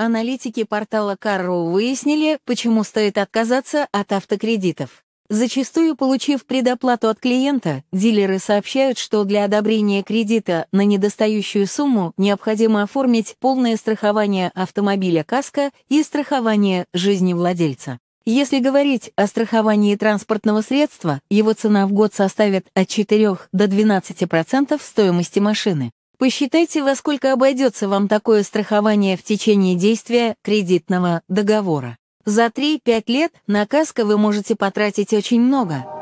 Аналитики портала Carro выяснили, почему стоит отказаться от автокредитов. Зачастую, получив предоплату от клиента, дилеры сообщают, что для одобрения кредита на недостающую сумму необходимо оформить полное страхование автомобиля КАСКО и страхование жизни владельца. Если говорить о страховании транспортного средства, его цена в год составит от 4 до 12% стоимости машины. Посчитайте, во сколько обойдется вам такое страхование в течение действия кредитного договора. За 3-5 лет на КАСКО вы можете потратить очень много.